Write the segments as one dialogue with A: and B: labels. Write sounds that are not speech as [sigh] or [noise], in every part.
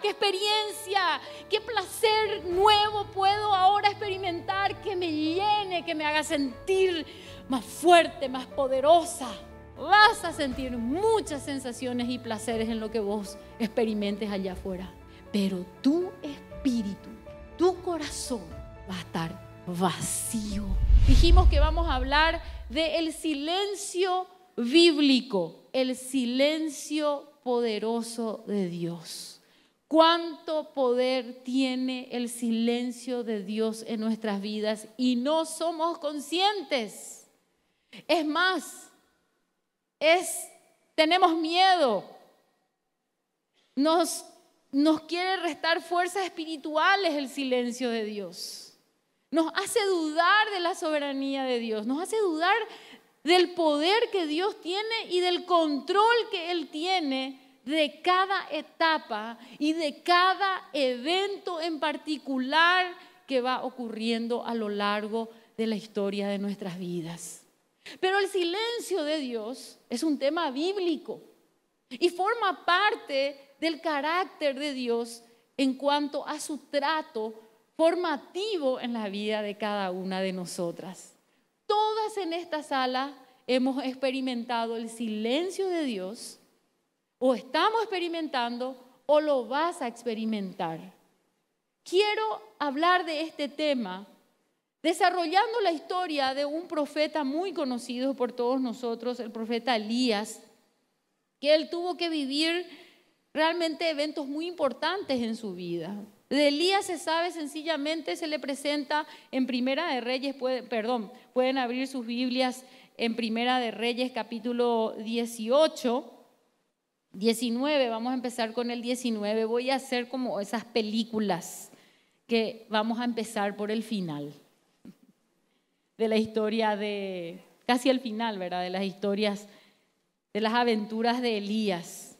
A: qué experiencia, qué placer nuevo puedo ahora experimentar que me llene, que me haga sentir más fuerte, más poderosa. Vas a sentir muchas sensaciones y placeres en lo que vos experimentes allá afuera. Pero tu espíritu, tu corazón va a estar vacío. Dijimos que vamos a hablar del silencio bíblico, el silencio poderoso de Dios cuánto poder tiene el silencio de Dios en nuestras vidas y no somos conscientes. Es más, es tenemos miedo. Nos nos quiere restar fuerzas espirituales el silencio de Dios. Nos hace dudar de la soberanía de Dios, nos hace dudar del poder que Dios tiene y del control que Él tiene de cada etapa y de cada evento en particular que va ocurriendo a lo largo de la historia de nuestras vidas. Pero el silencio de Dios es un tema bíblico y forma parte del carácter de Dios en cuanto a su trato formativo en la vida de cada una de nosotras. Todas en esta sala hemos experimentado el silencio de Dios o estamos experimentando o lo vas a experimentar. Quiero hablar de este tema desarrollando la historia de un profeta muy conocido por todos nosotros, el profeta Elías, que él tuvo que vivir realmente eventos muy importantes en su vida. De Elías se sabe sencillamente, se le presenta en Primera de Reyes, perdón, pueden abrir sus Biblias en Primera de Reyes capítulo 18. 19, vamos a empezar con el 19. Voy a hacer como esas películas que vamos a empezar por el final de la historia de, casi el final, ¿verdad? De las historias, de las aventuras de Elías.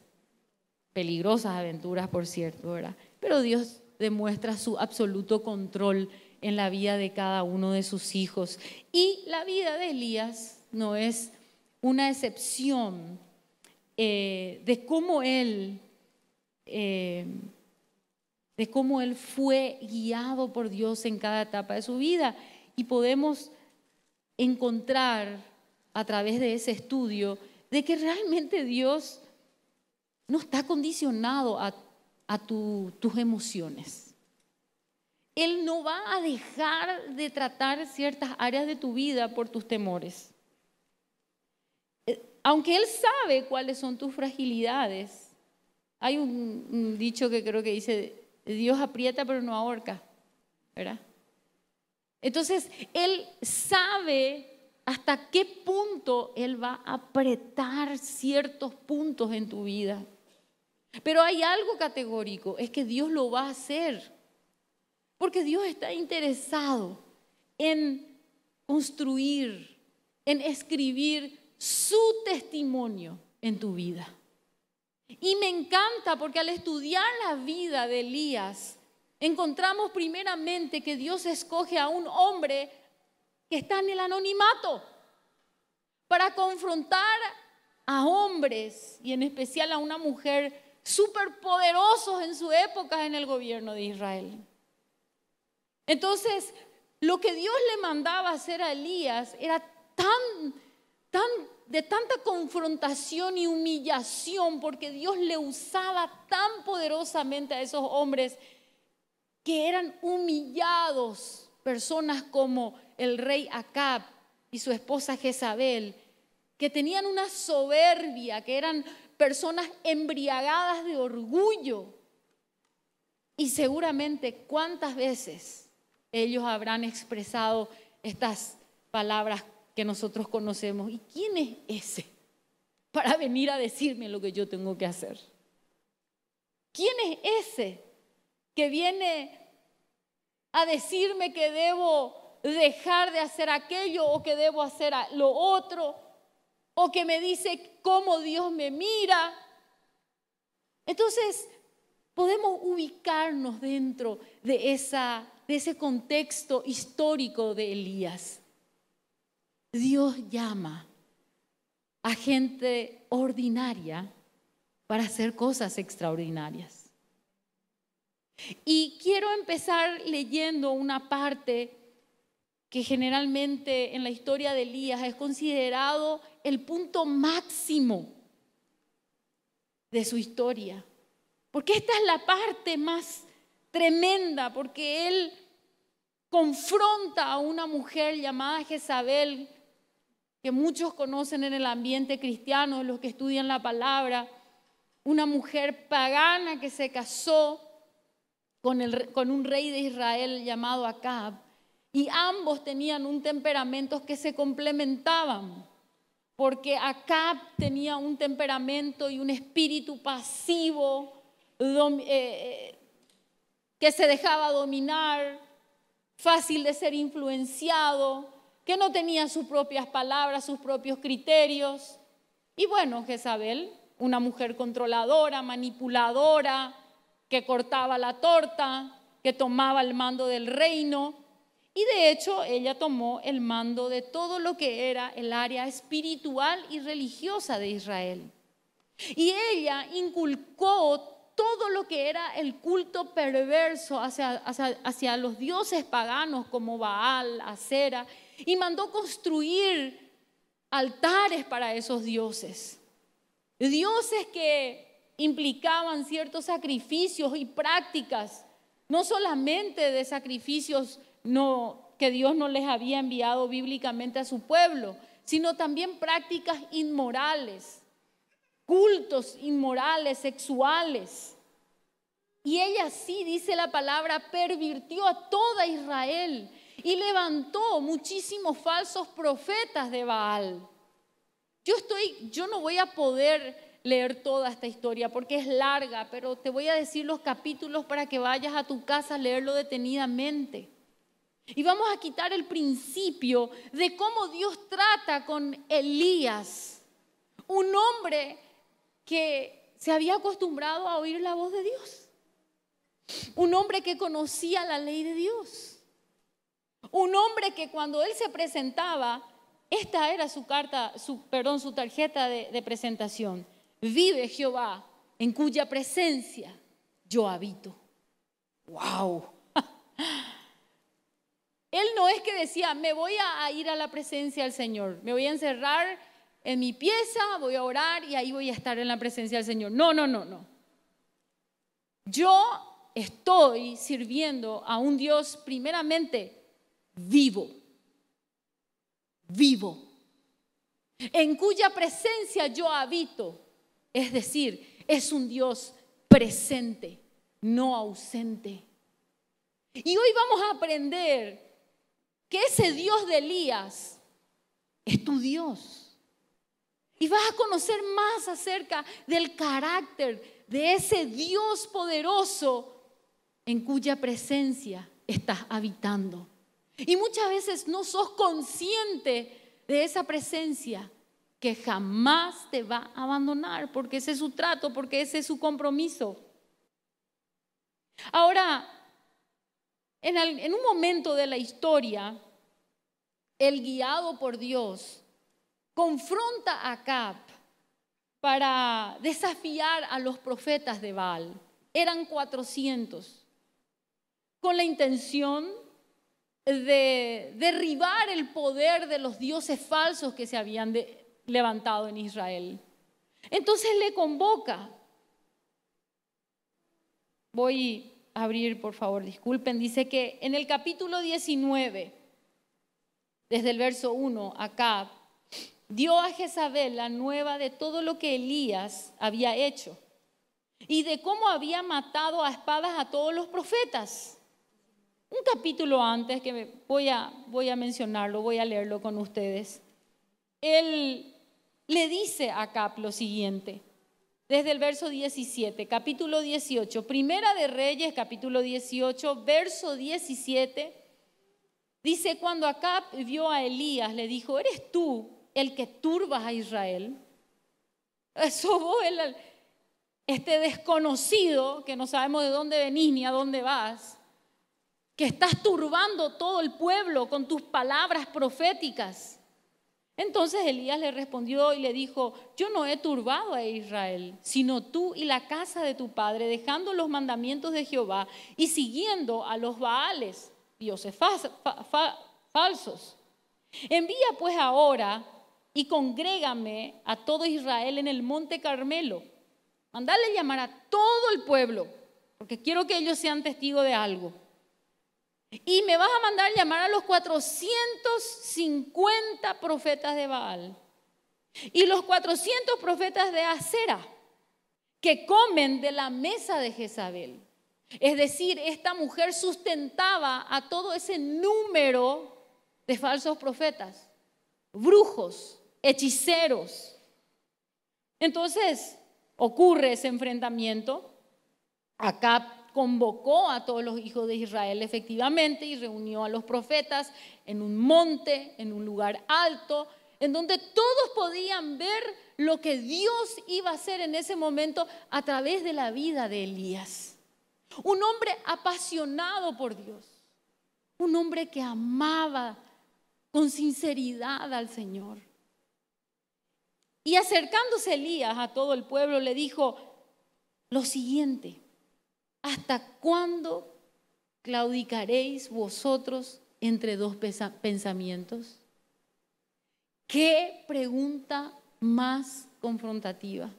A: Peligrosas aventuras, por cierto, ¿verdad? Pero Dios demuestra su absoluto control en la vida de cada uno de sus hijos. Y la vida de Elías no es una excepción eh, de cómo él, eh, de cómo él fue guiado por Dios en cada etapa de su vida. Y podemos encontrar a través de ese estudio de que realmente Dios no está condicionado a, tus emociones. Él no va a dejar de tratar ciertas áreas de tu vida por tus temores aunque Él sabe cuáles son tus fragilidades, hay un, dicho que creo que dice, Dios aprieta pero no ahorca, ¿verdad? Entonces, Él sabe hasta qué punto Él va a apretar ciertos puntos en tu vida. Pero hay algo categórico, es que Dios lo va a hacer, porque Dios está interesado en construir, en escribir su testimonio en tu vida. Y me encanta porque al estudiar la vida de Elías, encontramos primeramente que Dios escoge a un hombre que está en el anonimato para confrontar a hombres y en especial a una mujer superpoderosos en su época en el gobierno de Israel. Entonces, lo que Dios le mandaba hacer a Elías era tan de tanta confrontación y humillación, porque Dios le usaba tan poderosamente a esos hombres que eran humillados, personas como el rey Acab y su esposa Jezabel, que tenían una soberbia, que eran personas embriagadas de orgullo. Y seguramente cuántas veces ellos habrán expresado estas palabras que nosotros conocemos. ¿Y quién es ese para venir a decirme lo que yo tengo que hacer? ¿Quién es ese que viene a decirme que debo dejar de hacer aquello o que debo hacer lo otro? ¿O que me dice cómo Dios me mira? Entonces, podemos ubicarnos dentro de, esa, de ese contexto histórico de Elías. Dios llama a gente ordinaria para hacer cosas extraordinarias. Y quiero empezar leyendo una parte que generalmente en la historia de Elías es considerado el punto máximo de su historia. Porque esta es la parte más tremenda, porque él confronta a una mujer llamada Jezabel que muchos conocen en el ambiente cristiano, los que estudian la palabra, una mujer pagana que se casó con, un rey de Israel llamado Acab, y ambos tenían un temperamento que se complementaban, porque Acab tenía un temperamento y un espíritu pasivo eh, eh, que se dejaba dominar, fácil de ser influenciado, que no tenía sus propias palabras, sus propios criterios. Y bueno, Jezabel, una mujer controladora, manipuladora, que cortaba la torta, que tomaba el mando del reino. Y de hecho, ella tomó el mando de todo lo que era el área espiritual y religiosa de Israel. Y ella inculcó todo lo que era el culto perverso hacia, hacia, los dioses paganos como Baal, Acera y mandó construir altares para esos dioses. Dioses que implicaban ciertos sacrificios y prácticas, no solamente de sacrificios que Dios no les había enviado bíblicamente a su pueblo, sino también prácticas inmorales, cultos inmorales, sexuales. Y ella sí, dice la palabra, pervirtió a toda Israel y levantó muchísimos falsos profetas de Baal. Yo estoy, yo no voy a poder leer toda esta historia porque es larga, pero te voy a decir los capítulos para que vayas a tu casa a leerlo detenidamente. Y vamos a quitar el principio de cómo Dios trata con Elías, un hombre que se había acostumbrado a oír la voz de Dios, un hombre que conocía la ley de Dios un hombre que cuando él se presentaba, esta era su carta, su, perdón, su tarjeta de, de presentación. Vive Jehová, en cuya presencia yo habito. ¡Wow! [laughs] Él no es que decía, me voy a ir a la presencia del Señor, me voy a encerrar en mi pieza, voy a orar y ahí voy a estar en la presencia del Señor. No, no, no, no. Yo estoy sirviendo a un Dios primeramente vivo, vivo, en cuya presencia yo habito. Es decir, es un Dios presente, no ausente. Y hoy vamos a aprender que ese Dios de Elías es tu Dios. Y vas a conocer más acerca del carácter de ese Dios poderoso en cuya presencia estás habitando. Y muchas veces no sos consciente de esa presencia que jamás te va a abandonar, porque ese es su trato, porque ese es su compromiso. Ahora, en, un momento de la historia, el guiado por Dios confronta a Cap para desafiar a los profetas de Baal. Eran 400, con la intención de derribar el poder de los dioses falsos que se habían levantado en Israel. Entonces le convoca. Voy a abrir, por favor, disculpen. Dice que en el capítulo 19, desde el verso 1 acá, dio a Jezabel la nueva de todo lo que Elías había hecho y de cómo había matado a espadas a todos los profetas un capítulo antes que voy a, voy a mencionarlo, voy a leerlo con ustedes. Él le dice a Cap lo siguiente, desde el verso 17, capítulo 18, Primera de Reyes, capítulo 18, verso 17, dice, cuando Acab vio a Elías, le dijo, ¿eres tú el que turbas a Israel? Eso vos, el, este desconocido que no sabemos de dónde venís ni a dónde vas que estás turbando todo el pueblo con tus palabras proféticas. Entonces Elías le respondió y le dijo, yo no he turbado a Israel, sino tú y la casa de tu padre, dejando los mandamientos de Jehová y siguiendo a los Baales, dioses falsos. Envía pues ahora y congrégame a todo Israel en el monte Carmelo. Mandale llamar a todo el pueblo, porque quiero que ellos sean testigos de algo. Y me vas a mandar llamar a los 450 profetas de Baal y los 400 profetas de Acera que comen de la mesa de Jezabel. Es decir, esta mujer sustentaba a todo ese número de falsos profetas, brujos, hechiceros. Entonces ocurre ese enfrentamiento. Acá convocó a todos los hijos de Israel efectivamente y reunió a los profetas en un monte, en un lugar alto, en donde todos podían ver lo que Dios iba a hacer en ese momento a través de la vida de Elías. Un hombre apasionado por Dios, un hombre que amaba con sinceridad al Señor. Y acercándose Elías a todo el pueblo le dijo lo siguiente, ¿Hasta cuándo claudicaréis vosotros entre dos pensamientos? ¿Qué pregunta más confrontativa?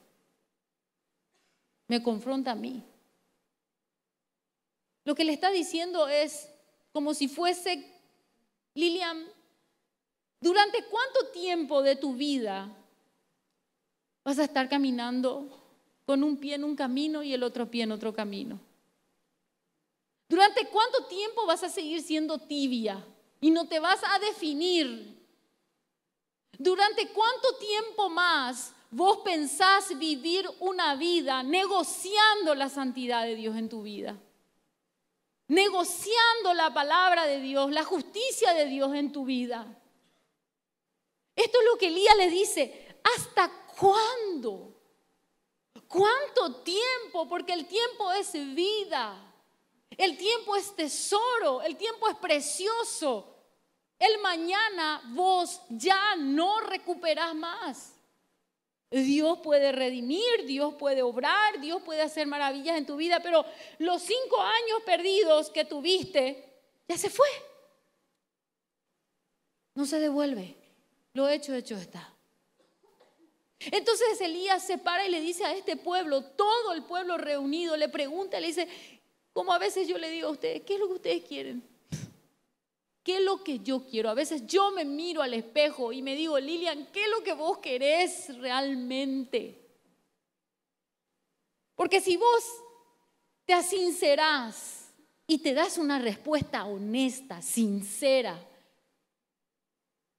A: Me confronta a mí. Lo que le está diciendo es como si fuese, Lilian, ¿durante cuánto tiempo de tu vida vas a estar caminando con un pie en un camino y el otro pie en otro camino? ¿Durante cuánto tiempo vas a seguir siendo tibia y no te vas a definir? ¿Durante cuánto tiempo más vos pensás vivir una vida negociando la santidad de Dios en tu vida? Negociando la palabra de Dios, la justicia de Dios en tu vida. Esto es lo que Elías le dice, ¿hasta cuándo? ¿Cuánto tiempo? Porque el tiempo es vida. El tiempo es tesoro, el tiempo es precioso. El mañana vos ya no recuperás más. Dios puede redimir, Dios puede obrar, Dios puede hacer maravillas en tu vida, pero los cinco años perdidos que tuviste, ya se fue. No se devuelve. Lo hecho, hecho está. Entonces Elías se para y le dice a este pueblo, todo el pueblo reunido, le pregunta, le dice, como a veces yo le digo a ustedes, ¿qué es lo que ustedes quieren? ¿Qué es lo que yo quiero? A veces yo me miro al espejo y me digo, Lilian, ¿qué es lo que vos querés realmente? Porque si vos te asincerás y te das una respuesta honesta, sincera,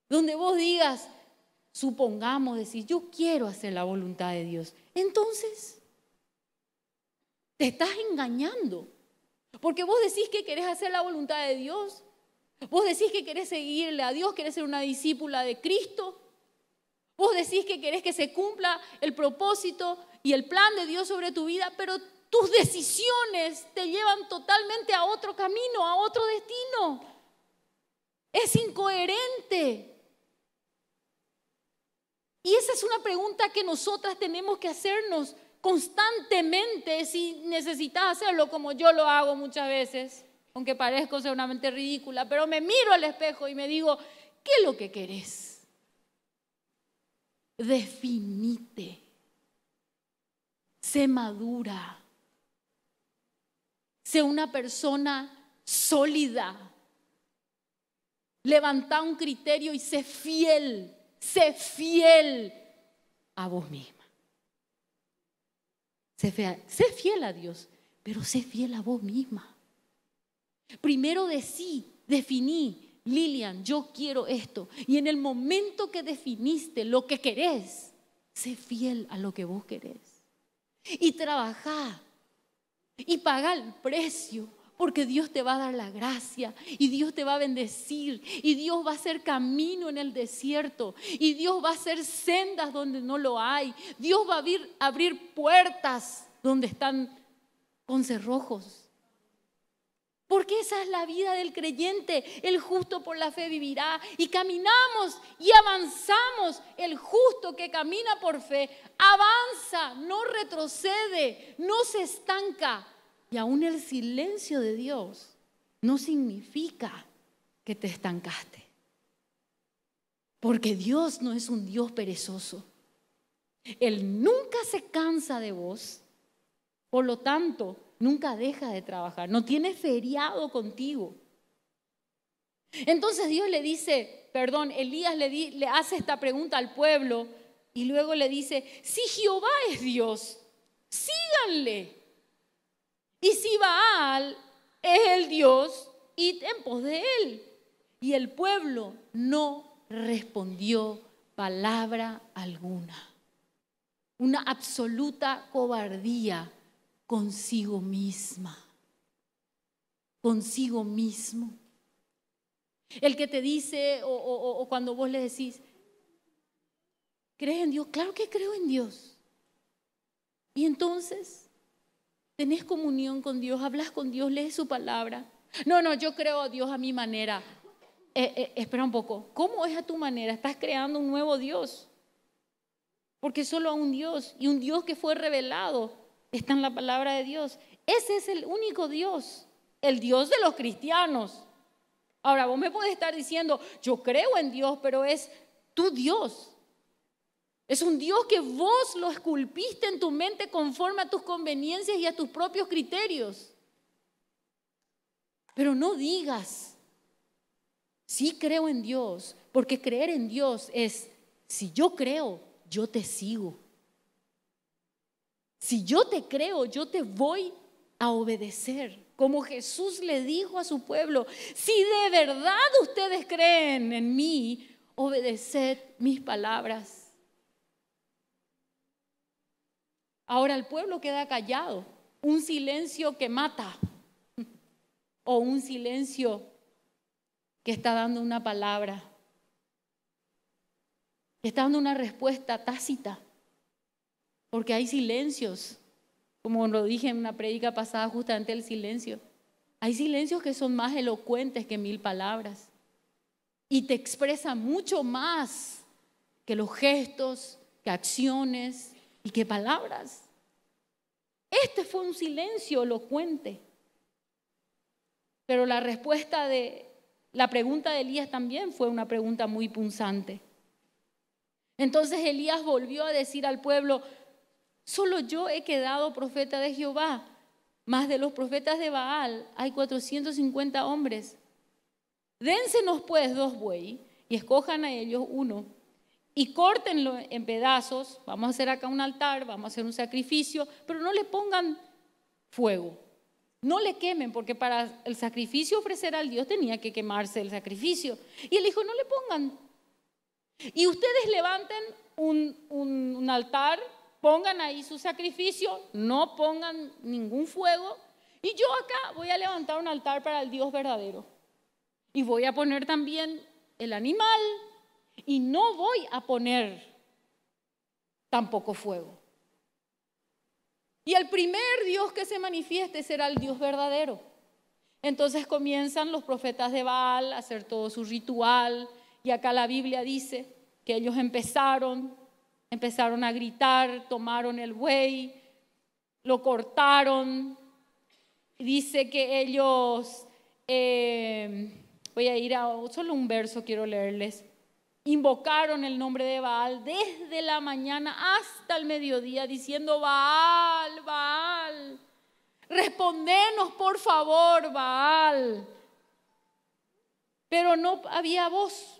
A: donde vos digas, supongamos, decir, yo quiero hacer la voluntad de Dios, entonces te estás engañando. Porque vos decís que querés hacer la voluntad de Dios. Vos decís que querés seguirle a Dios, querés ser una discípula de Cristo. Vos decís que querés que se cumpla el propósito y el plan de Dios sobre tu vida, pero tus decisiones te llevan totalmente a otro camino, a otro destino. Es incoherente. Y esa es una pregunta que nosotras tenemos que hacernos constantemente si necesitas hacerlo como yo lo hago muchas veces, aunque parezco seguramente ridícula, pero me miro al espejo y me digo, ¿qué es lo que querés? Definite. Sé madura. Sé una persona sólida. Levanta un criterio y sé fiel, sé fiel a vos misma. Sé fiel a Dios, pero sé fiel a vos misma. Primero decí, definí, Lilian, yo quiero esto. Y en el momento que definiste lo que querés, sé fiel a lo que vos querés. Y trabaja y paga el precio porque Dios te va a dar la gracia y Dios te va a bendecir y Dios va a hacer camino en el desierto y Dios va a hacer sendas donde no lo hay. Dios va a abrir, puertas donde están con cerrojos. Porque esa es la vida del creyente. El justo por la fe vivirá. Y caminamos y avanzamos. El justo que camina por fe avanza, no retrocede, no se estanca. Y aún el silencio de Dios no significa que te estancaste. Porque Dios no es un Dios perezoso. Él nunca se cansa de vos. Por lo tanto, nunca deja de trabajar. No tiene feriado contigo. Entonces Dios le dice, perdón, Elías le, le hace esta pregunta al pueblo y luego le dice, si Jehová es Dios, síganle. Y si Baal es el Dios, y en pos de él. Y el pueblo no respondió palabra alguna. Una absoluta cobardía consigo misma. Consigo mismo. El que te dice, o, o cuando vos le decís, ¿crees en Dios? Claro que creo en Dios. Y entonces, tenés comunión con Dios, hablas con Dios, lees su palabra. No, no, yo creo a Dios a mi manera. Eh, eh, espera un poco, ¿cómo es a tu manera? Estás creando un nuevo Dios. Porque solo a un Dios y un Dios que fue revelado está en la palabra de Dios. Ese es el único Dios, el Dios de los cristianos. Ahora, vos me puedes estar diciendo, yo creo en Dios, pero es tu Dios. Es un Dios que vos lo esculpiste en tu mente conforme a tus conveniencias y a tus propios criterios. Pero no digas, sí creo en Dios, porque creer en Dios es, si yo creo, yo te sigo. Si yo te creo, yo te voy a obedecer, como Jesús le dijo a su pueblo, si de verdad ustedes creen en mí, obedeced mis palabras. Ahora el pueblo queda callado, un silencio que mata [laughs] o un silencio que está dando una palabra, que está dando una respuesta tácita, porque hay silencios, como lo dije en una prédica pasada justamente el silencio, hay silencios que son más elocuentes que mil palabras y te expresa mucho más que los gestos, que acciones, ¿Y qué palabras? Este fue un silencio elocuente. Pero la respuesta de la pregunta de Elías también fue una pregunta muy punzante. Entonces Elías volvió a decir al pueblo, solo yo he quedado profeta de Jehová, más de los profetas de Baal hay 450 hombres. Dénsenos pues dos buey y escojan a ellos uno y córtenlo en pedazos, vamos a hacer acá un altar, vamos a hacer un sacrificio, pero no le pongan fuego, no le quemen, porque para el sacrificio ofrecer al Dios tenía que quemarse el sacrificio. Y él dijo, no le pongan. Y ustedes levanten un, un altar, pongan ahí su sacrificio, no pongan ningún fuego, y yo acá voy a levantar un altar para el Dios verdadero. Y voy a poner también el animal, y no voy a poner tampoco fuego. Y el primer Dios que se manifieste será el Dios verdadero. Entonces comienzan los profetas de Baal a hacer todo su ritual y acá la Biblia dice que ellos empezaron, empezaron a gritar, tomaron el buey, lo cortaron. Dice que ellos, eh, voy a ir a solo un verso, quiero leerles invocaron el nombre de Baal desde la mañana hasta el mediodía, diciendo, Baal, Baal, respondenos por favor, Baal. Pero no había voz,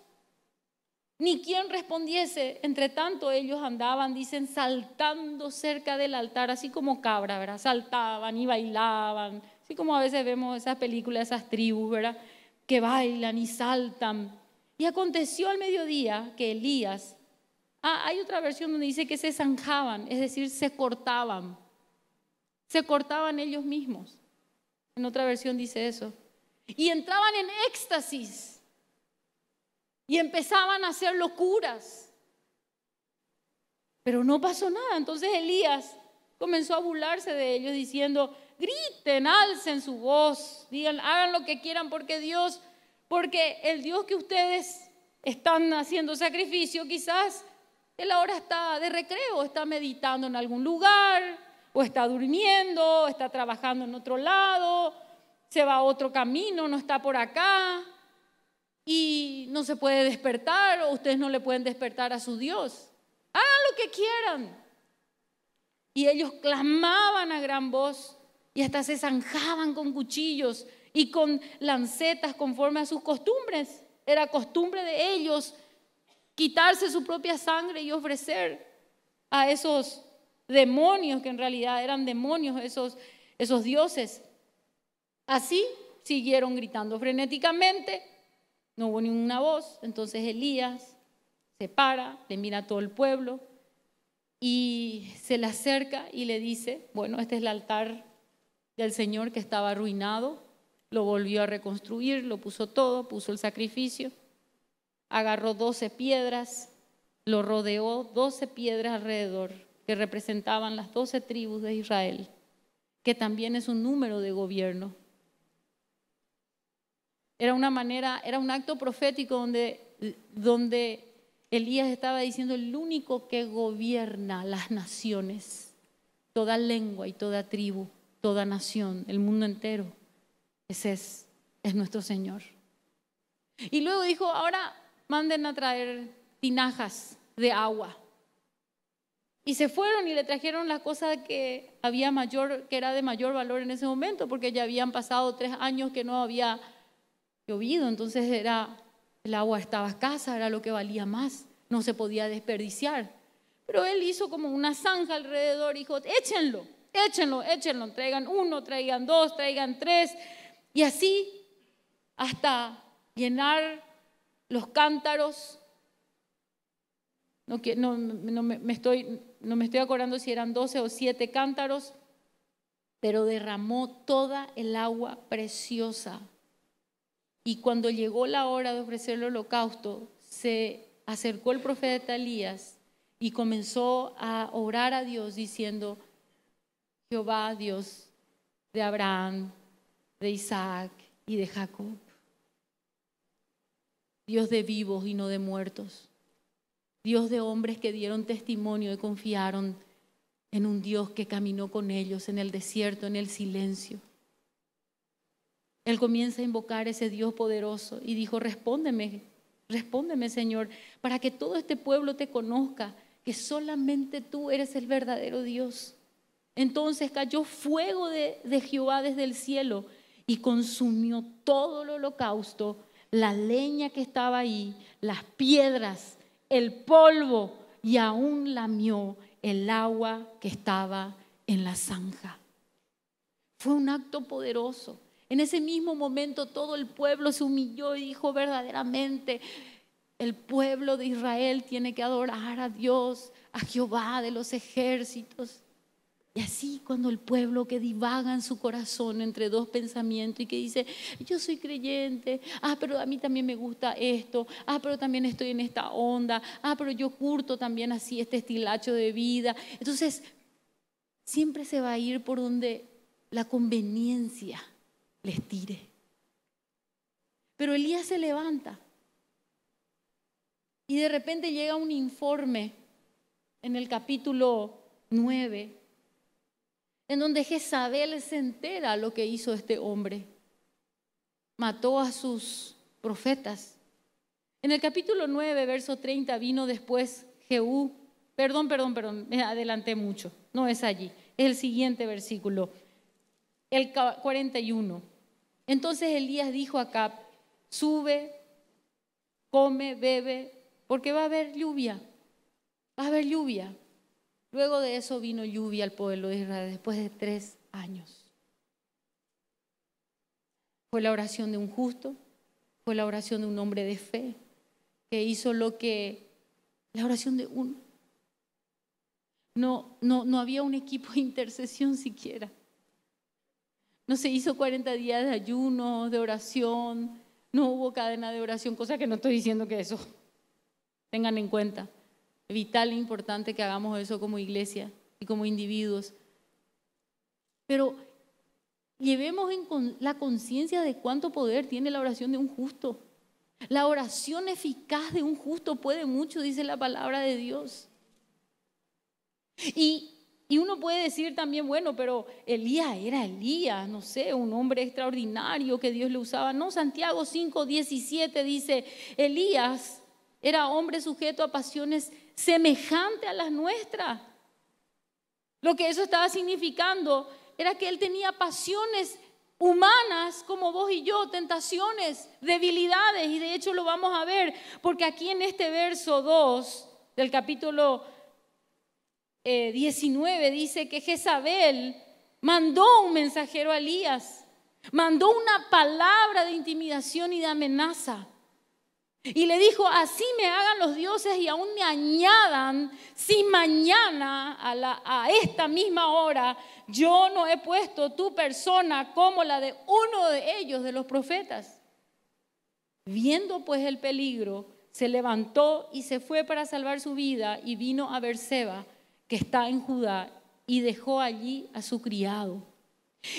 A: ni quien respondiese. Entre tanto ellos andaban, dicen, saltando cerca del altar, así como cabras, Saltaban y bailaban, así como a veces vemos esas películas, esas tribus, Que bailan y saltan. Y aconteció al mediodía que Elías, ah, hay otra versión donde dice que se zanjaban, es decir, se cortaban, se cortaban ellos mismos. En otra versión dice eso. Y entraban en éxtasis y empezaban a hacer locuras. Pero no pasó nada. Entonces Elías comenzó a burlarse de ellos diciendo, griten, alcen su voz, digan, hagan lo que quieran porque Dios porque el Dios que ustedes están haciendo sacrificio, quizás él ahora está de recreo, está meditando en algún lugar, o está durmiendo, está trabajando en otro lado, se va a otro camino, no está por acá, y no se puede despertar, o ustedes no le pueden despertar a su Dios. Hagan lo que quieran. Y ellos clamaban a gran voz y hasta se zanjaban con cuchillos y con lancetas conforme a sus costumbres. Era costumbre de ellos quitarse su propia sangre y ofrecer a esos demonios, que en realidad eran demonios, esos, esos dioses. Así siguieron gritando frenéticamente, no hubo ninguna voz, entonces Elías se para, le mira a todo el pueblo y se le acerca y le dice, bueno, este es el altar del Señor que estaba arruinado, lo volvió a reconstruir, lo puso todo, puso el sacrificio, agarró doce piedras, lo rodeó doce piedras alrededor que representaban las doce tribus de Israel, que también es un número de gobierno. Era una manera, era un acto profético donde, donde Elías estaba diciendo, el único que gobierna las naciones, toda lengua y toda tribu, toda nación, el mundo entero ese es, nuestro Señor. Y luego dijo, ahora manden a traer tinajas de agua. Y se fueron y le trajeron las cosas que había mayor, que era de mayor valor en ese momento, porque ya habían pasado tres años que no había llovido, entonces era el agua estaba escasa, era lo que valía más, no se podía desperdiciar. Pero él hizo como una zanja alrededor, y dijo, échenlo, échenlo, échenlo, traigan uno, traigan dos, traigan tres, y así hasta llenar los cántaros. No, me, estoy, me estoy acordando si eran 12 o 7 cántaros, pero derramó toda el agua preciosa. Y cuando llegó la hora de ofrecer el holocausto, se acercó el profeta Elías y comenzó a orar a Dios diciendo, Jehová Dios de Abraham, de Isaac y de Jacob. Dios de vivos y no de muertos. Dios de hombres que dieron testimonio y confiaron en un Dios que caminó con ellos en el desierto, en el silencio. Él comienza a invocar a ese Dios poderoso y dijo, respóndeme, respóndeme Señor, para que todo este pueblo te conozca, que solamente tú eres el verdadero Dios. Entonces cayó fuego de, de Jehová desde el cielo y consumió todo el holocausto, la leña que estaba ahí, las piedras, el polvo y aún lamió el agua que estaba en la zanja. Fue un acto poderoso. En ese mismo momento todo el pueblo se humilló y dijo verdaderamente, el pueblo de Israel tiene que adorar a Dios, a Jehová de los ejércitos. Y así cuando el pueblo que divaga en su corazón entre dos pensamientos y que dice, yo soy creyente, ah, pero a mí también me gusta esto, ah, pero también estoy en esta onda, ah, pero yo curto también así este estilacho de vida. Entonces, siempre se va a ir por donde la conveniencia les tire. Pero Elías se levanta y de repente llega un informe en el capítulo 9 en donde Jezabel se entera lo que hizo este hombre. Mató a sus profetas. En el capítulo 9, verso 30, vino después Jehú. Perdón, perdón, perdón, me adelanté mucho. No es allí. Es el siguiente versículo, el 41. Entonces Elías dijo a Cap, sube, come, bebe, porque va a haber lluvia. Va a haber lluvia. Luego de eso vino lluvia al pueblo de Israel después de tres años. Fue la oración de un justo, fue la oración de un hombre de fe, que hizo lo que... La oración de uno. No, no, no había un equipo de intercesión siquiera. No se hizo 40 días de ayuno, de oración, no hubo cadena de oración, cosa que no estoy diciendo que eso tengan en cuenta vital e importante que hagamos eso como iglesia y como individuos. Pero llevemos en la conciencia de cuánto poder tiene la oración de un justo. La oración eficaz de un justo puede mucho, dice la palabra de Dios. Y, y uno puede decir también, bueno, pero Elías era Elías, no sé, un hombre extraordinario que Dios le usaba. No, Santiago 5, 17 dice, Elías era hombre sujeto a pasiones semejantes a las nuestras. Lo que eso estaba significando era que él tenía pasiones humanas como vos y yo, tentaciones, debilidades, y de hecho lo vamos a ver, porque aquí en este verso 2 del capítulo 19 eh, dice que Jezabel mandó un mensajero a Elías, mandó una palabra de intimidación y de amenaza. Y le dijo, así me hagan los dioses y aún me añadan, si mañana a, esta misma hora yo no he puesto tu persona como la de uno de ellos, de los profetas. Viendo pues el peligro, se levantó y se fue para salvar su vida y vino a Berseba, que está en Judá, y dejó allí a su criado.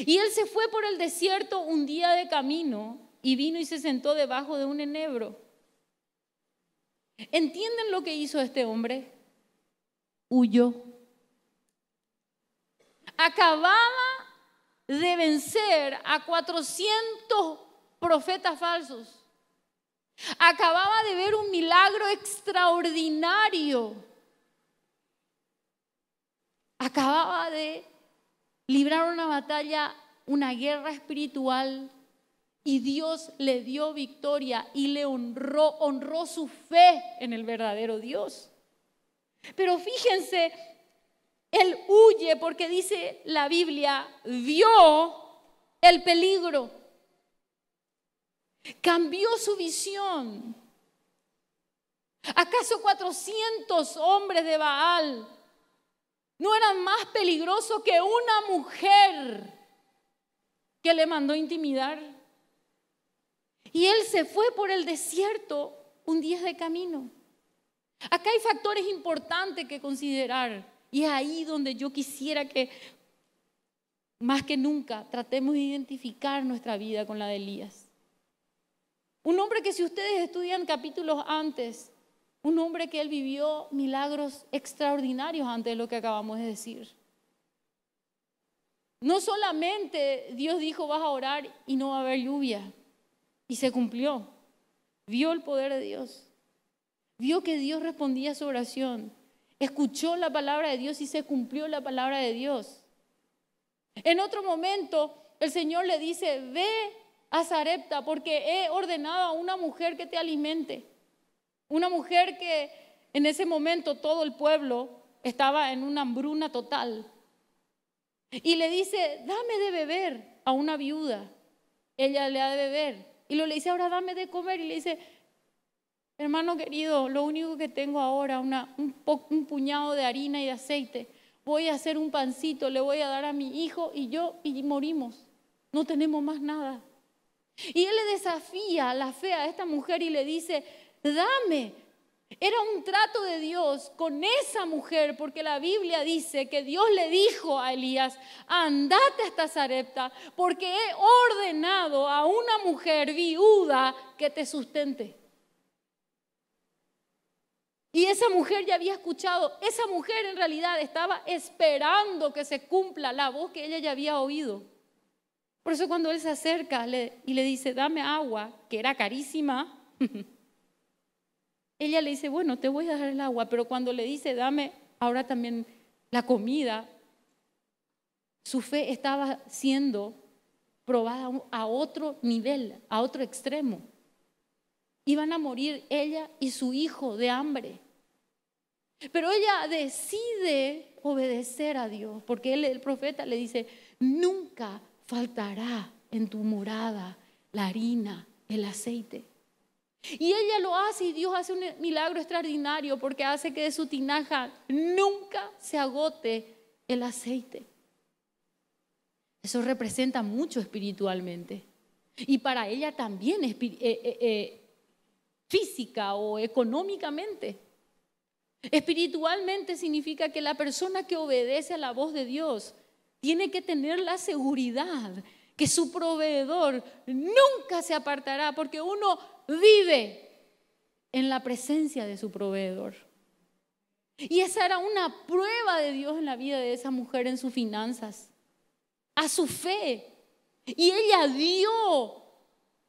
A: Y él se fue por el desierto un día de camino y vino y se sentó debajo de un enebro ¿Entienden lo que hizo este hombre? Huyó. Acababa de vencer a 400 profetas falsos. Acababa de ver un milagro extraordinario. Acababa de librar una batalla, una guerra espiritual y Dios le dio victoria y le honró, honró su fe en el verdadero Dios. Pero fíjense, él huye porque dice la Biblia, vio el peligro, cambió su visión. ¿Acaso 400 hombres de Baal no eran más peligrosos que una mujer que le mandó intimidar? Y él se fue por el desierto un día de camino. Acá hay factores importantes que considerar. Y es ahí donde yo quisiera que, más que nunca, tratemos de identificar nuestra vida con la de Elías. Un hombre que si ustedes estudian capítulos antes, un hombre que él vivió milagros extraordinarios antes de lo que acabamos de decir. No solamente Dios dijo vas a orar y no va a haber lluvia, y se cumplió. Vio el poder de Dios. Vio que Dios respondía a su oración. Escuchó la palabra de Dios y se cumplió la palabra de Dios. En otro momento, el Señor le dice, ve a Zarepta porque he ordenado a una mujer que te alimente. Una mujer que en ese momento todo el pueblo estaba en una hambruna total. Y le dice, dame de beber a una viuda. Ella le ha de beber. Y lo le dice, ahora dame de comer. Y le dice, hermano querido, lo único que tengo ahora, una, un, un puñado de harina y de aceite. Voy a hacer un pancito, le voy a dar a mi hijo y yo y morimos. No tenemos más nada. Y él le desafía la fe a esta mujer y le dice, dame, era un trato de Dios con esa mujer, porque la Biblia dice que Dios le dijo a Elías, andate hasta Zarepta, porque he ordenado a una mujer viuda que te sustente. Y esa mujer ya había escuchado, esa mujer en realidad estaba esperando que se cumpla la voz que ella ya había oído. Por eso cuando él se acerca y le dice, dame agua, que era carísima, [laughs] ella le dice, bueno, te voy a dar el agua, pero cuando le dice, dame ahora también la comida, su fe estaba siendo probada a otro nivel, a otro extremo. Iban a morir ella y su hijo de hambre. Pero ella decide obedecer a Dios, porque el profeta le dice, nunca faltará en tu morada la harina, el aceite. Y ella lo hace y Dios hace un milagro extraordinario porque hace que de su tinaja nunca se agote el aceite. Eso representa mucho espiritualmente. Y para ella también eh, eh, eh, física o económicamente. Espiritualmente significa que la persona que obedece a la voz de Dios tiene que tener la seguridad que su proveedor nunca se apartará porque uno vive en la presencia de su proveedor. Y esa era una prueba de Dios en la vida de esa mujer, en sus finanzas, a su fe. Y ella dio.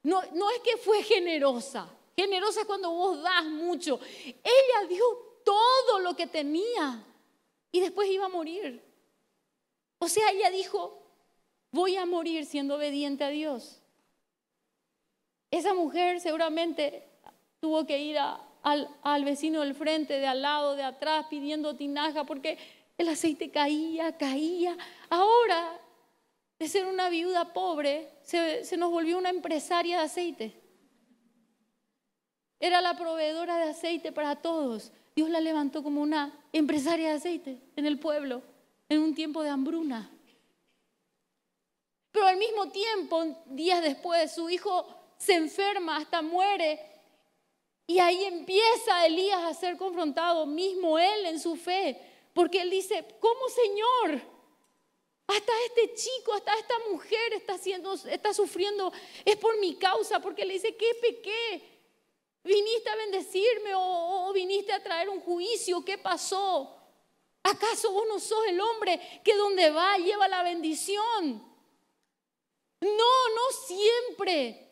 A: No, no es que fue generosa. Generosa es cuando vos das mucho. Ella dio todo lo que tenía y después iba a morir. O sea, ella dijo, Voy a morir siendo obediente a Dios. Esa mujer seguramente tuvo que ir al, vecino del frente, de al lado, de atrás, pidiendo tinaja, porque el aceite caía, caía. Ahora, de ser una viuda pobre, se nos volvió una empresaria de aceite. Era la proveedora de aceite para todos. Dios la levantó como una empresaria de aceite en el pueblo, en un tiempo de hambruna. Pero al mismo tiempo, días después, su hijo se enferma, hasta muere. Y ahí empieza Elías a ser confrontado, mismo él en su fe, porque él dice, ¿cómo Señor? Hasta este chico, hasta esta mujer está, siendo, está sufriendo, es por mi causa, porque le dice, ¿qué pequé? ¿Viniste a bendecirme o, viniste a traer un juicio? ¿Qué pasó? ¿Acaso vos no sos el hombre que donde va lleva la bendición? No, no siempre.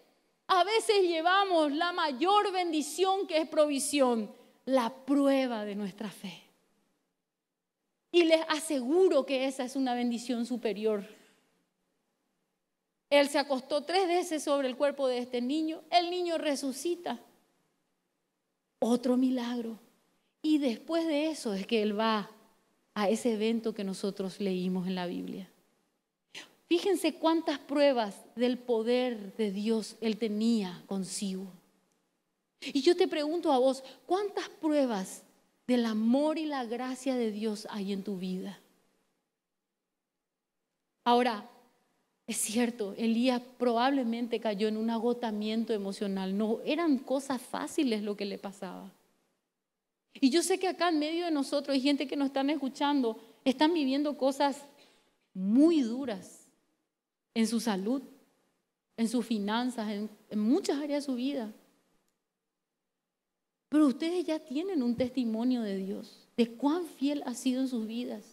A: A veces llevamos la mayor bendición que es provisión, la prueba de nuestra fe. Y les aseguro que esa es una bendición superior. Él se acostó tres veces sobre el cuerpo de este niño, el niño resucita. Otro milagro. Y después de eso es que Él va a ese evento que nosotros leímos en la Biblia. Fíjense cuántas pruebas del poder de Dios él tenía consigo. Y yo te pregunto a vos, ¿cuántas pruebas del amor y la gracia de Dios hay en tu vida? Ahora, es cierto, Elías probablemente cayó en un agotamiento emocional. No, eran cosas fáciles lo que le pasaba. Y yo sé que acá en medio de nosotros hay gente que nos están escuchando, están viviendo cosas muy duras en su salud, en sus finanzas, en, muchas áreas de su vida. Pero ustedes ya tienen un testimonio de Dios, de cuán fiel ha sido en sus vidas.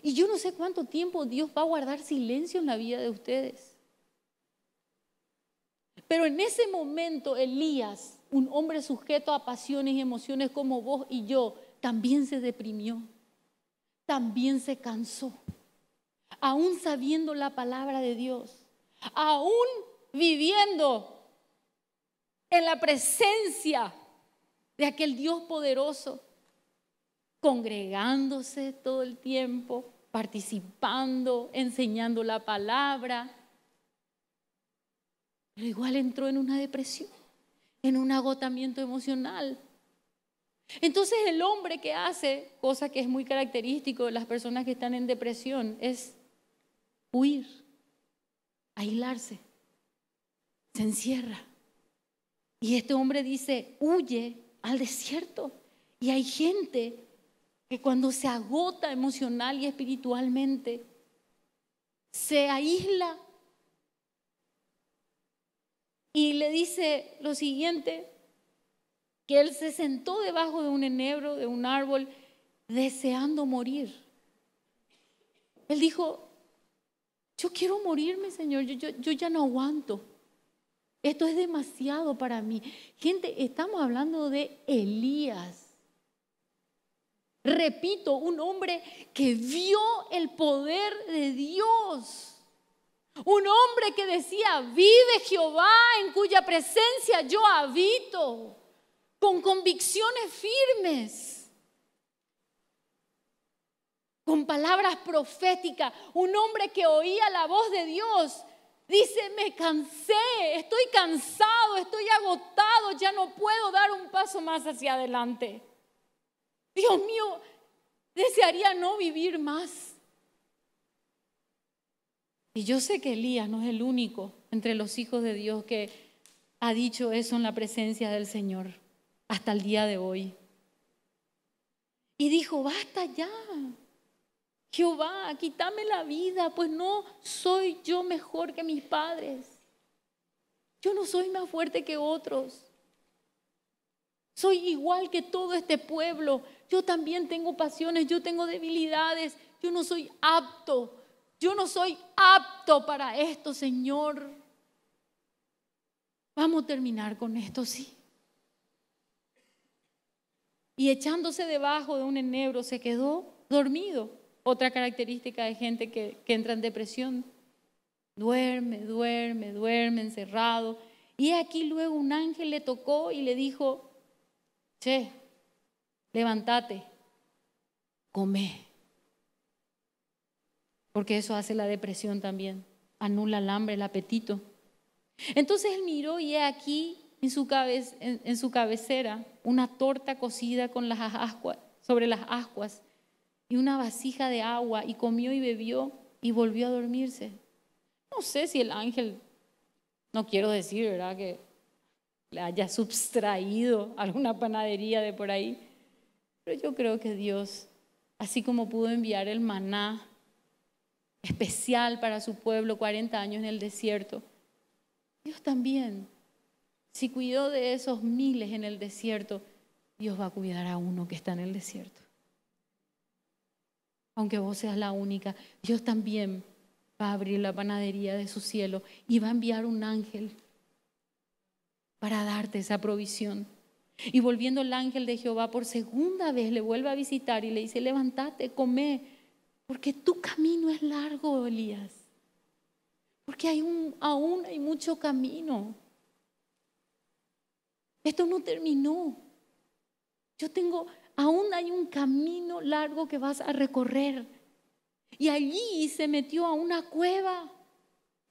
A: Y yo no sé cuánto tiempo Dios va a guardar silencio en la vida de ustedes. Pero en ese momento Elías, un hombre sujeto a pasiones y emociones como vos y yo, también se deprimió, también se cansó aún sabiendo la palabra de Dios, aún viviendo en la presencia de aquel Dios poderoso, congregándose todo el tiempo, participando, enseñando la palabra. Pero igual entró en una depresión, en un agotamiento emocional. Entonces el hombre que hace, cosa que es muy característico de las personas que están en depresión, es huir, aislarse, se encierra. Y este hombre dice, huye al desierto. Y hay gente que cuando se agota emocional y espiritualmente, se aísla y le dice lo siguiente, que él se sentó debajo de un enebro, de un árbol, deseando morir. Él dijo, yo quiero morirme, Señor, yo, ya no aguanto. Esto es demasiado para mí. Gente, estamos hablando de Elías. Repito, un hombre que vio el poder de Dios. Un hombre que decía, vive Jehová en cuya presencia yo habito, con convicciones firmes con palabras proféticas, un hombre que oía la voz de Dios. Dice, me cansé, estoy cansado, estoy agotado, ya no puedo dar un paso más hacia adelante. Dios mío, desearía no vivir más. Y yo sé que Elías no es el único entre los hijos de Dios que ha dicho eso en la presencia del Señor hasta el día de hoy. Y dijo, basta ya, Jehová, quítame la vida, pues no soy yo mejor que mis padres. Yo no soy más fuerte que otros. Soy igual que todo este pueblo. Yo también tengo pasiones, yo tengo debilidades. Yo no soy apto. Yo no soy apto para esto, Señor. Vamos a terminar con esto, sí. Y echándose debajo de un enebro se quedó dormido. Otra característica de gente que, entra en depresión, duerme, duerme, duerme encerrado. Y aquí luego un ángel le tocó y le dijo, che, levántate, come. Porque eso hace la depresión también, anula el hambre, el apetito. Entonces él miró y aquí en su, cabeza, su cabecera una torta cocida con las sobre las ascuas y una vasija de agua y comió y bebió y volvió a dormirse. No sé si el ángel, no quiero decir, ¿verdad? Que le haya sustraído alguna panadería de por ahí, pero yo creo que Dios, así como pudo enviar el maná especial para su pueblo 40 años en el desierto, Dios también, si cuidó de esos miles en el desierto, Dios va a cuidar a uno que está en el desierto aunque vos seas la única, Dios también va a abrir la panadería de su cielo y va a enviar un ángel para darte esa provisión. Y volviendo el ángel de Jehová por segunda vez le vuelve a visitar y le dice, levántate, come, porque tu camino es largo, Elías, porque hay un, aún hay mucho camino. Esto no terminó. Yo tengo aún hay un camino largo que vas a recorrer. Y allí se metió a una cueva.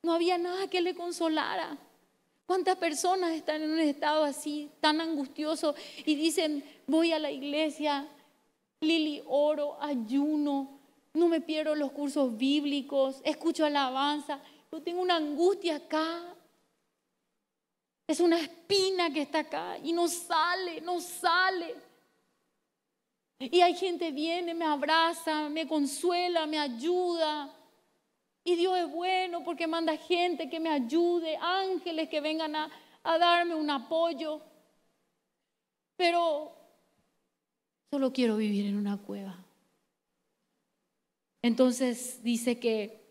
A: No había nada que le consolara. ¿Cuántas personas están en un estado así, tan angustioso, y dicen, voy a la iglesia, Lili, oro, ayuno, no me pierdo los cursos bíblicos, escucho alabanza, yo tengo una angustia acá, es una espina que está acá y no sale, no sale. Y hay gente viene, me abraza, me consuela, me ayuda. Y Dios es bueno porque manda gente que me ayude, ángeles que vengan a, a darme un apoyo. Pero solo quiero vivir en una cueva. Entonces dice que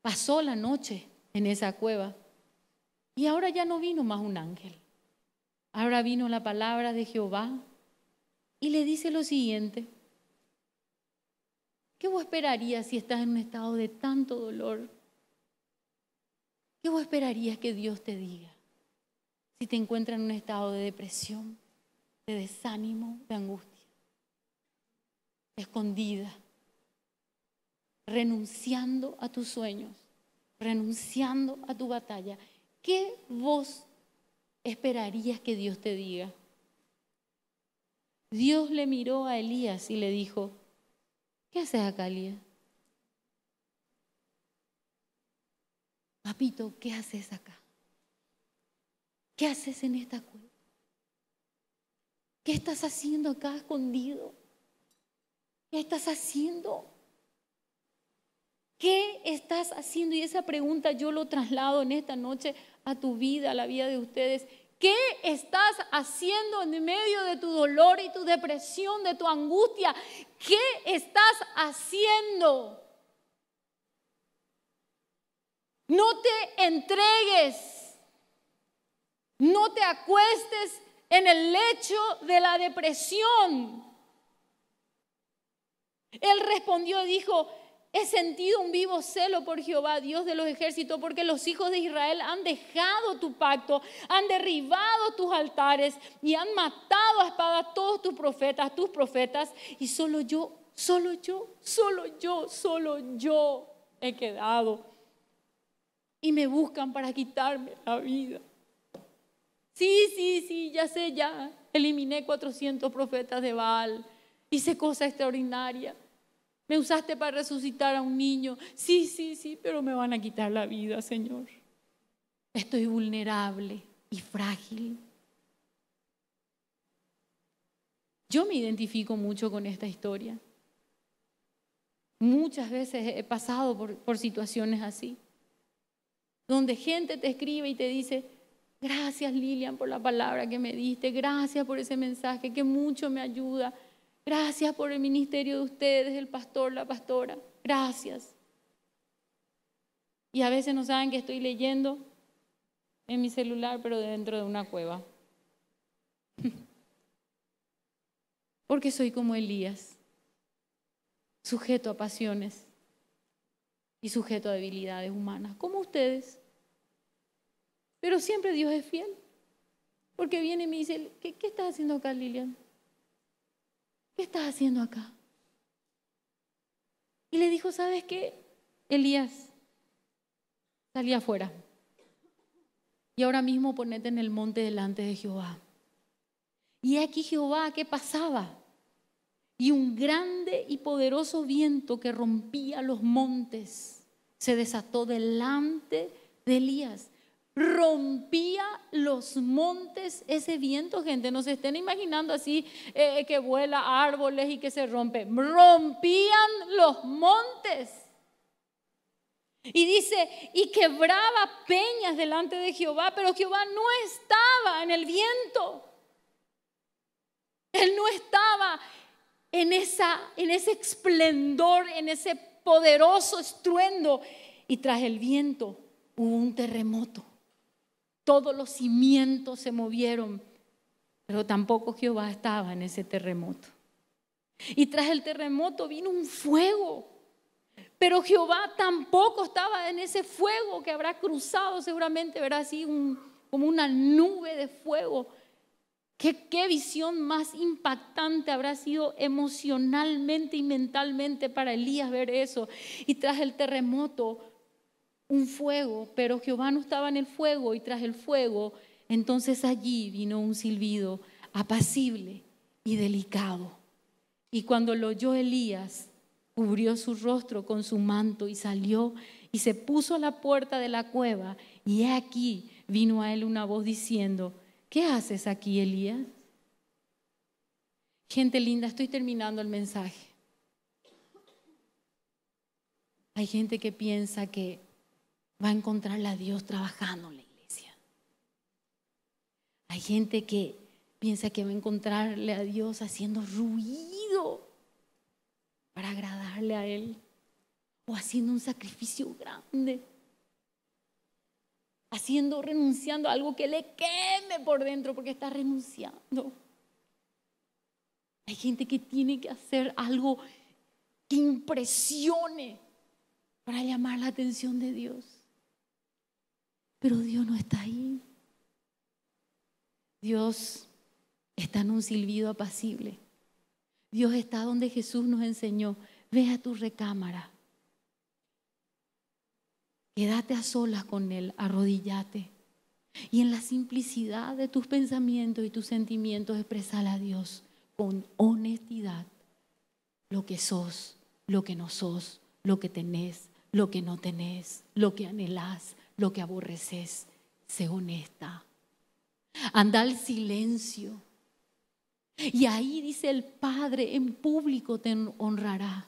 A: pasó la noche en esa cueva y ahora ya no vino más un ángel. Ahora vino la palabra de Jehová y le dice lo siguiente. ¿Qué vos esperarías si estás en un estado de tanto dolor? ¿Qué vos esperarías que Dios te diga si te encuentras en un estado de depresión, de desánimo, de angustia, escondida, renunciando a tus sueños, renunciando a tu batalla? ¿Qué vos esperarías que Dios te diga? Dios le miró a Elías y le dijo, ¿qué haces acá, Elías? Papito, ¿qué haces acá? ¿Qué haces en esta cueva? ¿Qué estás haciendo acá escondido? ¿Qué estás haciendo? ¿Qué estás haciendo? Y esa pregunta yo lo traslado en esta noche a tu vida, a la vida de ustedes. ¿Qué estás haciendo en medio de tu dolor y tu depresión, de tu angustia? ¿Qué estás haciendo? No te entregues. No te acuestes en el lecho de la depresión. Él respondió y dijo, he sentido un vivo celo por Jehová, Dios de los ejércitos, porque los hijos de Israel han dejado tu pacto, han derribado tus altares y han matado a espada todos tus profetas, tus profetas, y solo yo, solo yo, solo yo, solo yo he quedado. Y me buscan para quitarme la vida. Sí, sí, sí, ya sé, ya eliminé 400 profetas de Baal, hice cosas extraordinarias me usaste para resucitar a un niño. Sí, sí, sí, pero me van a quitar la vida, Señor. Estoy vulnerable y frágil. Yo me identifico mucho con esta historia. Muchas veces he pasado por, por, situaciones así, donde gente te escribe y te dice, gracias Lilian por la palabra que me diste, gracias por ese mensaje que mucho me ayuda. Gracias por el ministerio de ustedes, el pastor, la pastora. Gracias. Y a veces no saben que estoy leyendo en mi celular, pero dentro de una cueva. [laughs] Porque soy como Elías, sujeto a pasiones y sujeto a debilidades humanas, como ustedes. Pero siempre Dios es fiel. Porque viene y me dice, ¿qué, qué estás haciendo acá, Lilian? ¿qué estás haciendo acá? Y le dijo, ¿sabes qué? Elías, salía afuera. Y ahora mismo ponete en el monte delante de Jehová. Y aquí Jehová, ¿qué pasaba? Y un grande y poderoso viento que rompía los montes se desató delante de Elías rompía los montes ese viento, gente. No se estén imaginando así eh, eh, que vuela árboles y que se rompe. Rompían los montes. Y dice, y quebraba peñas delante de Jehová, pero Jehová no estaba en el viento. Él no estaba en, esa, en ese esplendor, en ese poderoso estruendo. Y tras el viento hubo un terremoto todos los cimientos se movieron, pero tampoco Jehová estaba en ese terremoto. Y tras el terremoto vino un fuego, pero Jehová tampoco estaba en ese fuego que habrá cruzado seguramente, verá así como una nube de fuego. ¿Qué visión más impactante habrá sido emocionalmente y mentalmente para Elías ver eso? Y tras el terremoto un fuego, pero Jehová no estaba en el fuego y tras el fuego, entonces allí vino un silbido apacible y delicado. Y cuando lo oyó Elías, cubrió su rostro con su manto y salió y se puso a la puerta de la cueva. Y he aquí vino a él una voz diciendo, ¿qué haces aquí, Elías? Gente linda, estoy terminando el mensaje. Hay gente que piensa que va a encontrarle a Dios trabajando en la iglesia. Hay gente que piensa que va a encontrarle a Dios haciendo ruido para agradarle a Él o haciendo un sacrificio grande, haciendo, renunciando a algo que le queme por dentro porque está renunciando. Hay gente que tiene que hacer algo que impresione para llamar la atención de Dios. Pero Dios no está ahí. Dios está en un silbido apacible. Dios está donde Jesús nos enseñó. Ve a tu recámara. Quédate a solas con Él, arrodillate. Y en la simplicidad de tus pensamientos y tus sentimientos, expresar a Dios con honestidad lo que sos, lo que no sos, lo que tenés, lo que no tenés, lo que anhelás, lo que aborreces. Sé honesta. Anda al silencio. Y ahí dice el Padre, en público te honrará.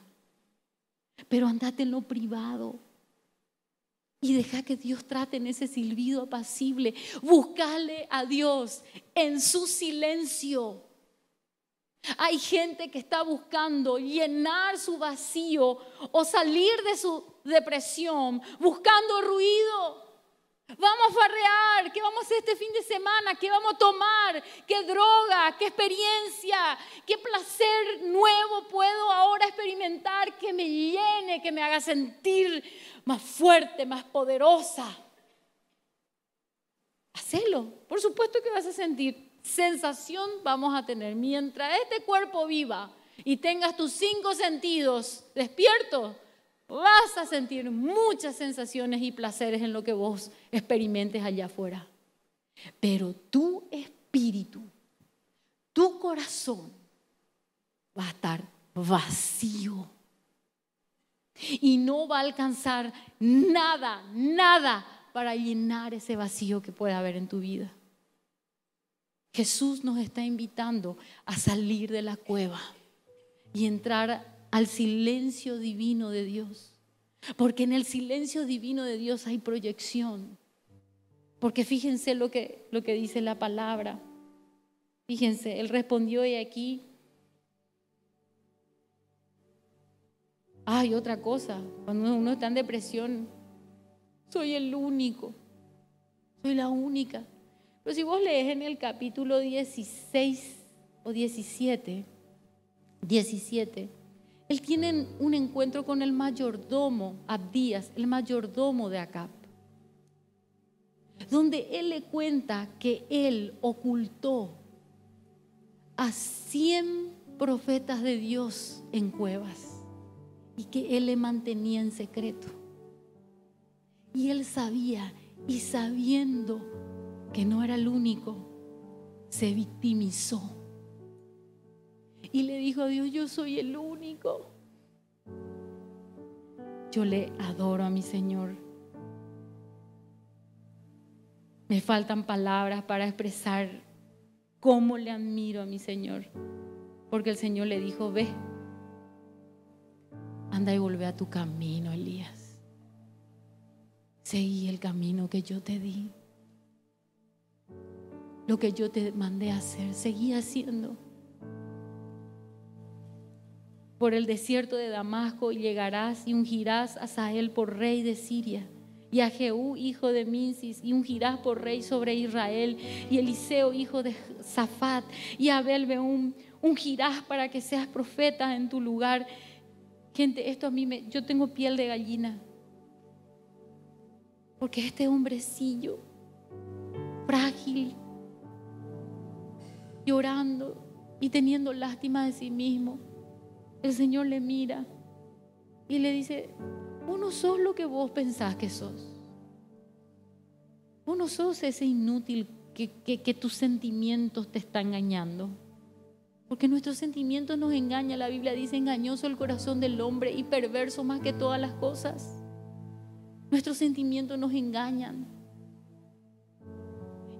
A: Pero andate en lo privado. Y deja que Dios trate en ese silbido apacible. Buscale a Dios en su silencio. Hay gente que está buscando llenar su vacío o salir de su depresión, buscando ruido. Vamos a farrear, ¿qué vamos a hacer este fin de semana? ¿Qué vamos a tomar? ¿Qué droga? ¿Qué experiencia? ¿Qué placer nuevo puedo ahora experimentar que me llene, que me haga sentir más fuerte, más poderosa? Hacelo, por supuesto que vas a sentir sensación vamos a tener. Mientras este cuerpo viva y tengas tus cinco sentidos despiertos, vas a sentir muchas sensaciones y placeres en lo que vos experimentes allá afuera. Pero tu espíritu, tu corazón, va a estar vacío. Y no va a alcanzar nada, nada para llenar ese vacío que puede haber en tu vida. Jesús nos está invitando a salir de la cueva y entrar al silencio divino de Dios. Porque en el silencio divino de Dios hay proyección. Porque fíjense lo que, lo que dice la palabra. Fíjense, él respondió y aquí. Hay otra cosa, cuando uno está en depresión, soy el único, soy la única. Pero si vos lees en el capítulo 16 o 17, 17, él tiene un encuentro con el mayordomo, Abdías, el mayordomo de Acab, donde él le cuenta que él ocultó a 100 profetas de Dios en cuevas y que él le mantenía en secreto. Y él sabía, y sabiendo, que no era el único, se victimizó. Y le dijo a Dios, yo soy el único. Yo le adoro a mi Señor. Me faltan palabras para expresar cómo le admiro a mi Señor. Porque el Señor le dijo, ve, anda y vuelve a tu camino, Elías. Seguí el camino que yo te di lo que yo te mandé a hacer. Seguí haciendo. Por el desierto de Damasco y llegarás y ungirás a Sahel por rey de Siria y a Jehú, hijo de Minsis, y ungirás por rey sobre Israel, y Eliseo, hijo de Zafat, y a Belbeum, ungirás para que seas profeta en tu lugar. Gente, esto a mí me, yo tengo piel de gallina, porque este hombrecillo frágil, llorando y teniendo lástima de sí mismo, el Señor le mira y le dice, ¿Uno no sos lo que vos pensás que sos. ¿Uno no sos ese inútil que, que tus sentimientos te están engañando. Porque nuestros sentimientos nos engañan. La Biblia dice engañoso el corazón del hombre y perverso más que todas las cosas. Nuestros sentimientos nos engañan.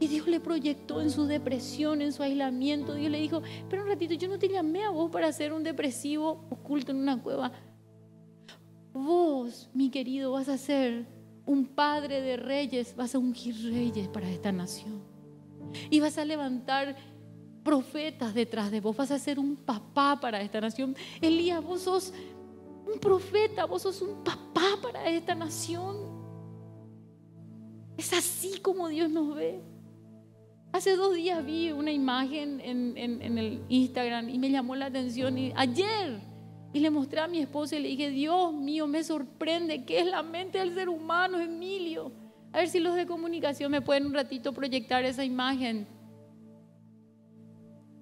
A: Y Dios le proyectó en su depresión, en su aislamiento. Dios le dijo, pero un ratito, yo no te llamé a vos para ser un depresivo oculto en una cueva. Vos, mi querido, vas a ser un padre de reyes, vas a ungir reyes para esta nación. Y vas a levantar profetas detrás de vos, vas a ser un papá para esta nación. Elías, vos sos un profeta, vos sos un papá para esta nación. Es así como Dios nos ve. Hace dos días vi una imagen en, el Instagram y me llamó la atención ayer y le mostré a mi esposa y le dije, Dios mío, me sorprende qué es la mente del ser humano, Emilio. A ver si los de comunicación me pueden un ratito proyectar esa imagen.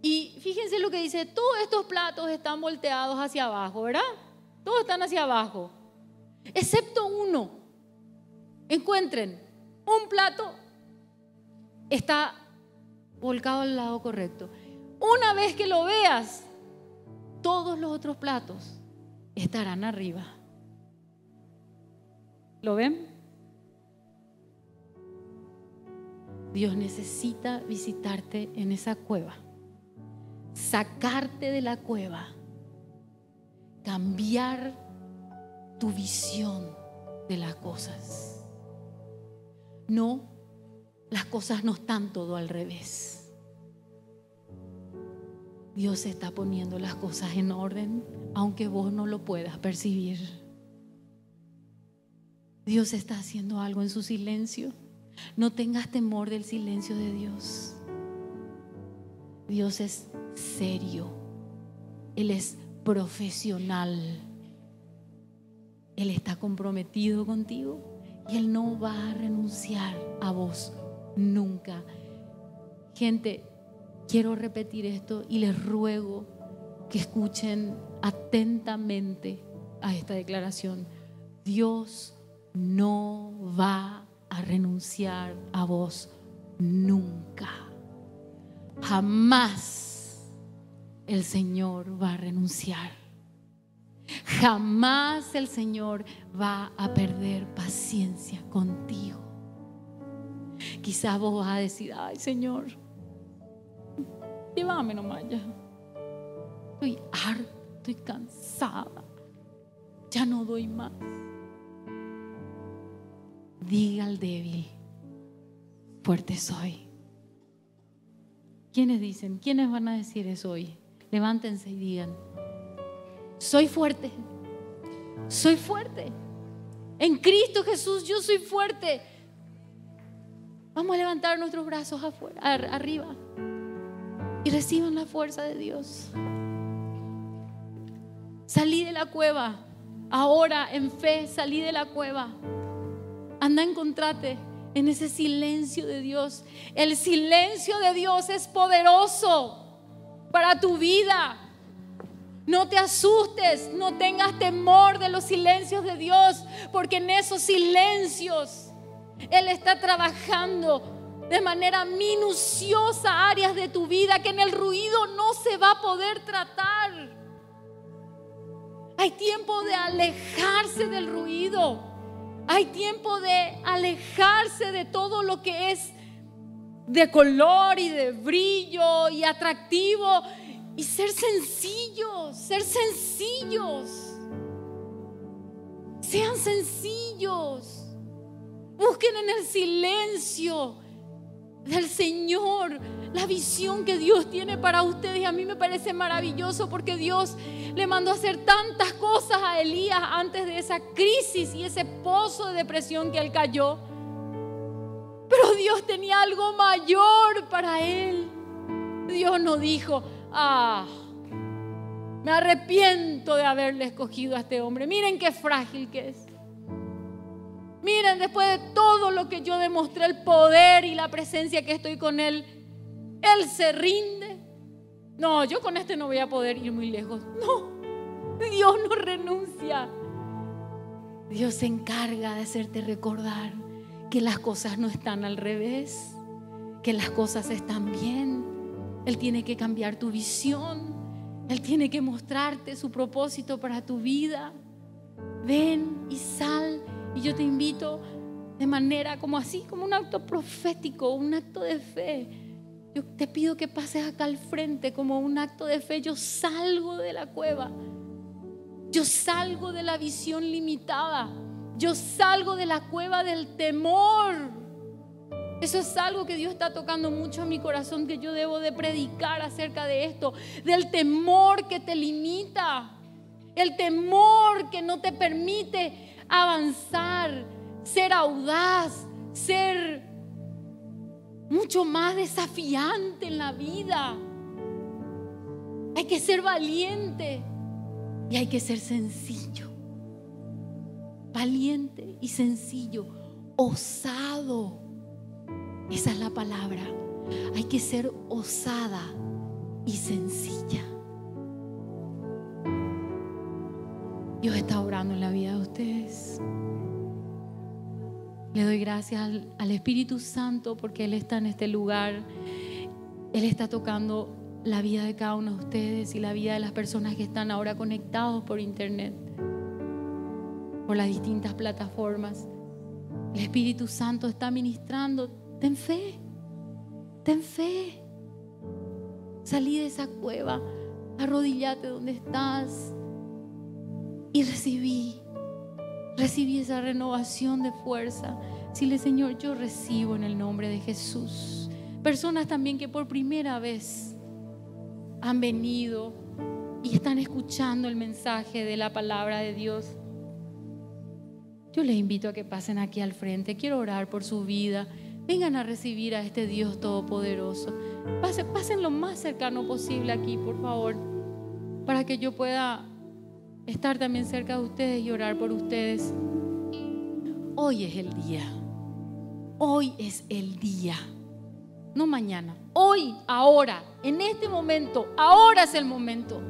A: Y fíjense lo que dice, todos estos platos están volteados hacia abajo, ¿verdad? Todos están hacia abajo, excepto uno. Encuentren, un plato está volcado al lado correcto. Una vez que lo veas, todos los otros platos estarán arriba. ¿Lo ven? Dios necesita visitarte en esa cueva, sacarte de la cueva, cambiar tu visión de las cosas. No las cosas no están todo al revés. Dios está poniendo las cosas en orden, aunque vos no lo puedas percibir. Dios está haciendo algo en su silencio. No tengas temor del silencio de Dios. Dios es serio. Él es profesional. Él está comprometido contigo y Él no va a renunciar a vos nunca. Gente, quiero repetir esto y les ruego que escuchen atentamente a esta declaración. Dios no va a renunciar a vos nunca. Jamás el Señor va a renunciar. Jamás el Señor va a perder paciencia contigo quizás vos vas a decir, ay Señor, llévame nomás ya. Estoy harto, estoy cansada, ya no doy más. Diga al débil, fuerte soy. ¿Quiénes dicen? ¿Quiénes van a decir eso hoy? Levántense y digan, soy fuerte, soy fuerte. En Cristo Jesús yo soy fuerte. Vamos a levantar nuestros brazos afuera, arriba y reciban la fuerza de Dios. Salí de la cueva, ahora en fe, salí de la cueva. Anda, encontrate en ese silencio de Dios. El silencio de Dios es poderoso para tu vida. No te asustes, no tengas temor de los silencios de Dios, porque en esos silencios él está trabajando de manera minuciosa áreas de tu vida que en el ruido no se va a poder tratar. Hay tiempo de alejarse del ruido. Hay tiempo de alejarse de todo lo que es de color y de brillo y atractivo y ser sencillos, ser sencillos. Sean sencillos. Busquen en el silencio del Señor la visión que Dios tiene para ustedes. A mí me parece maravilloso porque Dios le mandó a hacer tantas cosas a Elías antes de esa crisis y ese pozo de depresión que él cayó. Pero Dios tenía algo mayor para él. Dios no dijo, ah, me arrepiento de haberle escogido a este hombre. Miren qué frágil que es. Miren, después de todo lo que yo demostré, el poder y la presencia que estoy con Él, Él se rinde. No, yo con este no voy a poder ir muy lejos. No, Dios no renuncia. Dios se encarga de hacerte recordar que las cosas no están al revés, que las cosas están bien. Él tiene que cambiar tu visión. Él tiene que mostrarte su propósito para tu vida. Ven y sal y yo te invito de manera como así, como un acto profético, un acto de fe. Yo te pido que pases acá al frente como un acto de fe. Yo salgo de la cueva. Yo salgo de la visión limitada. Yo salgo de la cueva del temor. Eso es algo que Dios está tocando mucho en mi corazón que yo debo de predicar acerca de esto, del temor que te limita, el temor que no te permite avanzar, ser audaz, ser mucho más desafiante en la vida. Hay que ser valiente y hay que ser sencillo. Valiente y sencillo, osado. Esa es la palabra. Hay que ser osada y sencilla. Dios está obrando en la vida de ustedes. Le doy gracias al, Espíritu Santo porque Él está en este lugar. Él está tocando la vida de cada uno de ustedes y la vida de las personas que están ahora conectados por internet, por las distintas plataformas. El Espíritu Santo está ministrando. Ten fe, ten fe. Salí de esa cueva, arrodillate donde estás y recibí, recibí esa renovación de fuerza. Si le Señor, yo recibo en el nombre de Jesús. Personas también que por primera vez han venido y están escuchando el mensaje de la palabra de Dios. Yo les invito a que pasen aquí al frente. Quiero orar por su vida. Vengan a recibir a este Dios todopoderoso. Pasen, pasen lo más cercano posible aquí, por favor, para que yo pueda estar también cerca de ustedes y orar por ustedes. Hoy es el día. Hoy es el día. No mañana. Hoy, ahora, en este momento. Ahora es el momento.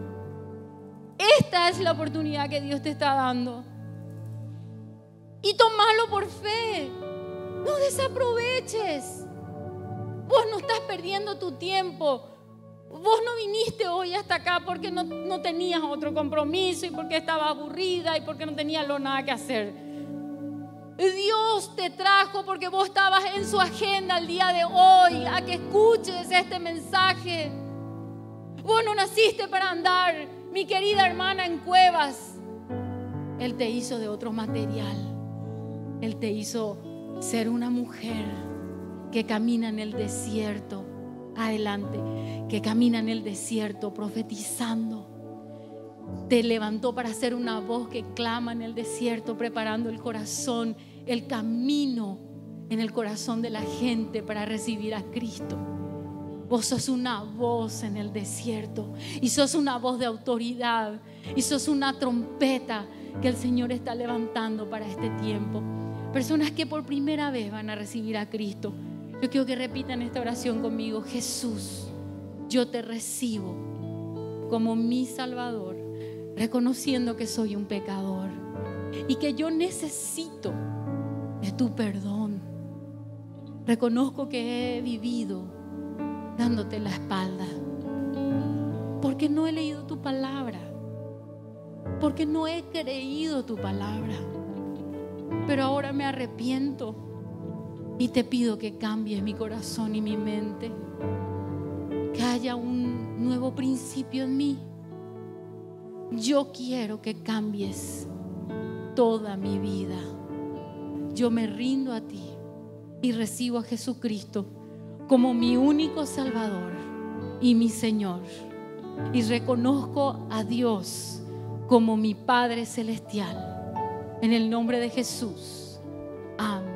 A: Esta es la oportunidad que Dios te está dando. Y tomalo por fe. No desaproveches. Vos no estás perdiendo tu tiempo. Vos no viniste hoy hasta acá porque no, tenías otro compromiso y porque estabas aburrida y porque no tenías lo nada que hacer. Dios te trajo porque vos estabas en su agenda el día de hoy a que escuches este mensaje. Vos no naciste para andar, mi querida hermana, en cuevas. Él te hizo de otro material. Él te hizo ser una mujer que camina en el desierto adelante, que camina en el desierto profetizando. Te levantó para ser una voz que clama en el desierto, preparando el corazón, el camino en el corazón de la gente para recibir a Cristo. Vos sos una voz en el desierto y sos una voz de autoridad y sos una trompeta que el Señor está levantando para este tiempo. Personas que por primera vez van a recibir a Cristo yo quiero que repitan esta oración conmigo. Jesús, yo te recibo como mi Salvador, reconociendo que soy un pecador y que yo necesito de tu perdón. Reconozco que he vivido dándote la espalda, porque no he leído tu palabra, porque no he creído tu palabra, pero ahora me arrepiento y te pido que cambies mi corazón y mi mente. Que haya un nuevo principio en mí. Yo quiero que cambies toda mi vida. Yo me rindo a ti y recibo a Jesucristo como mi único Salvador y mi Señor. Y reconozco a Dios como mi Padre Celestial. En el nombre de Jesús. Amén.